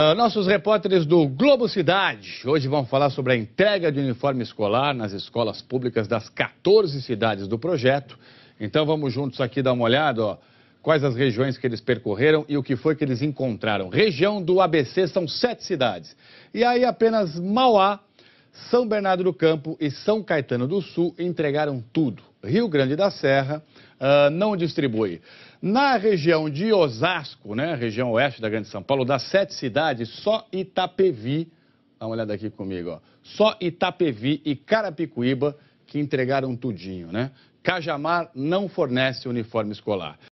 Ah, nossos repórteres do Globo Cidade hoje vão falar sobre a entrega de uniforme escolar nas escolas públicas das 14 cidades do projeto. Então vamos juntos aqui dar uma olhada, ó, quais as regiões que eles percorreram e o que foi que eles encontraram. Região do ABC são sete cidades. E aí apenas Mauá são Bernardo do Campo e São Caetano do Sul entregaram tudo. Rio Grande da Serra uh, não distribui. Na região de Osasco, né, região oeste da Grande São Paulo, das sete cidades, só Itapevi, dá uma olhada aqui comigo, ó, só Itapevi e Carapicuíba que entregaram tudinho, né? Cajamar não fornece uniforme escolar.